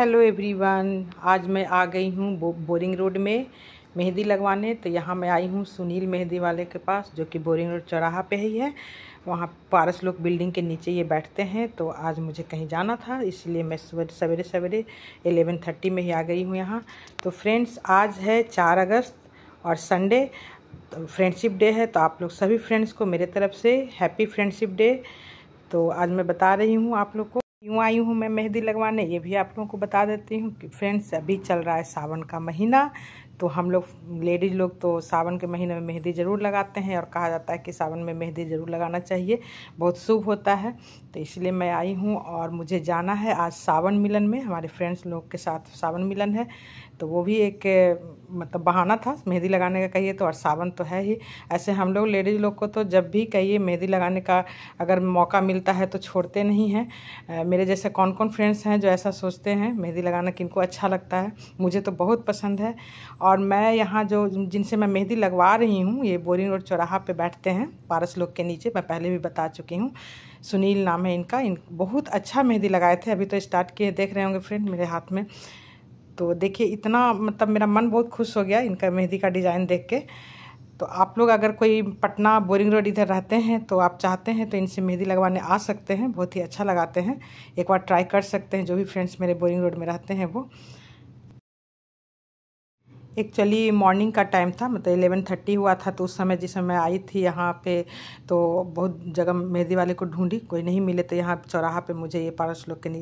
hello everyone आज मैं आ गई हूँ बो, बोरिंग रोड में मेहंदी लगवाने तो यहाँ मैं आई हूँ सुनील मेहंदी वाले के पास जो कि बोरिंग रोड चौराहा पे ही है वहाँ पारस लोग बिल्डिंग के नीचे ये बैठते हैं तो आज मुझे कहीं जाना था इसलिए मैं सवेरे सवेरे सवेरे एलेवन थर्टी में ही आ गई हूँ यहाँ तो फ्रेंड्स आज है चार अगस्त और संडे तो फ्रेंडशिप डे है तो आप लोग सभी फ्रेंड्स को मेरे तरफ से हैप्पी फ्रेंडशिप डे तो आज मैं बता रही हूँ आप लोग को यूँ आई हूँ मैं मेहंदी लगवाने ये भी आप लोगों को बता देती हूँ कि फ्रेंड्स अभी चल रहा है सावन का महीना तो हम लोग लेडीज़ लोग तो सावन के महीने में मेहंदी ज़रूर लगाते हैं और कहा जाता है कि सावन में मेहंदी ज़रूर लगाना चाहिए बहुत शुभ होता है तो इसलिए मैं आई हूँ और मुझे जाना है आज सावन मिलन में हमारे फ्रेंड्स लोग के साथ सावन मिलन है तो वो भी एक मतलब बहाना था मेहंदी लगाने का कहिए तो और सावन तो है ही ऐसे हम लोग लेडीज़ लोग को तो जब भी कहिए मेहंदी लगाने का अगर मौका मिलता है तो छोड़ते नहीं हैं मेरे जैसे कौन कौन फ्रेंड्स हैं जो ऐसा सोचते हैं मेहंदी लगाना किनको अच्छा लगता है मुझे तो बहुत पसंद है और और मैं यहाँ जो जिनसे मैं मेहंदी लगवा रही हूँ ये बोरिंग रोड चौराहा पे बैठते हैं पारस लोग के नीचे मैं पहले भी बता चुकी हूँ सुनील नाम है इनका इन बहुत अच्छा मेहंदी लगाए थे अभी तो स्टार्ट किए देख रहे होंगे फ्रेंड मेरे हाथ में तो देखिए इतना मतलब मेरा मन बहुत खुश हो गया इनका मेहंदी का डिज़ाइन देख के तो आप लोग अगर कोई पटना बोरिंग रोड इधर रहते हैं तो आप चाहते हैं तो इनसे मेहंदी लगवाने आ सकते हैं बहुत ही अच्छा लगाते हैं एक बार ट्राई कर सकते हैं जो भी फ्रेंड्स मेरे बोरिंग रोड में रहते हैं वो एक्चुअली मॉर्निंग का टाइम था मतलब एलेवन थर्टी हुआ था तो उस समय जिस समय आई थी यहाँ पे तो बहुत जगह मेहंदी वाले को ढूंढी कोई नहीं मिले तो यहाँ चौराहा पे मुझे ये पारस लोग के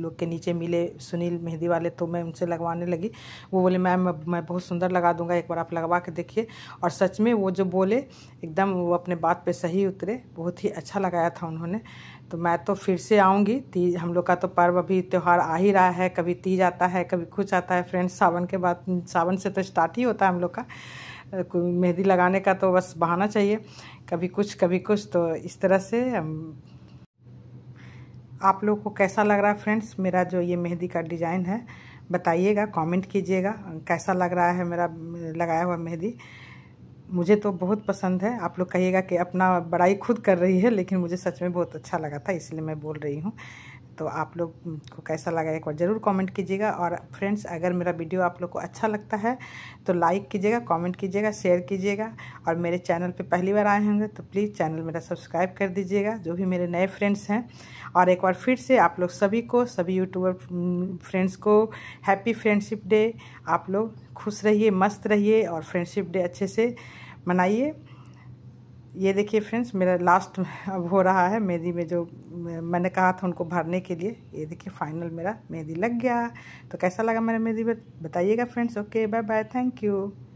लोग के नीचे मिले सुनील मेहंदी वाले तो मैं उनसे लगवाने लगी वो बोले मैम मैं बहुत सुंदर लगा दूंगा एक बार आप लगवा के देखिए और सच में वो जो बोले एकदम वो अपने बात पर सही उतरे बहुत ही अच्छा लगाया था उन्होंने तो मैं तो फिर से आऊँगी तीज हम लोग का तो पर्व अभी त्यौहार आ ही रहा है कभी तीज आता है कभी कुछ आता है फ्रेंड्स सावन के बाद सावन से तो स्टार्ट ही होता है हम लोग का मेहंदी लगाने का तो बस बहाना चाहिए कभी कुछ कभी कुछ तो इस तरह से आप लोगों को कैसा लग रहा है फ्रेंड्स मेरा जो ये मेहंदी का डिज़ाइन है बताइएगा कमेंट कीजिएगा कैसा लग रहा है मेरा लगाया हुआ मेहंदी मुझे तो बहुत पसंद है आप लोग कहिएगा कि अपना बड़ाई खुद कर रही है लेकिन मुझे सच में बहुत अच्छा लगा था इसलिए मैं बोल रही हूँ तो आप लोग को कैसा लगा एक बार ज़रूर कमेंट कीजिएगा और फ्रेंड्स अगर मेरा वीडियो आप लोग को अच्छा लगता है तो लाइक कीजिएगा कमेंट कीजिएगा शेयर कीजिएगा और मेरे चैनल पे पहली बार आए होंगे तो प्लीज़ चैनल मेरा सब्सक्राइब कर दीजिएगा जो भी मेरे नए फ्रेंड्स हैं और एक बार फिर से आप लोग सभी को सभी यूट्यूबर हम्म, फ्रेंड्स को हैप्पी फ्रेंडशिप डे आप लोग खुश रहिए मस्त रहिए और फ्रेंडशिप डे अच्छे से मनाइए ये देखिए फ्रेंड्स मेरा लास्ट अब हो रहा है मेहंदी में जो मैंने कहा था उनको भरने के लिए ये देखिए फाइनल मेरा मेहंदी लग गया तो कैसा लगा मेरा मेहंदी बताइएगा friends okay bye bye thank you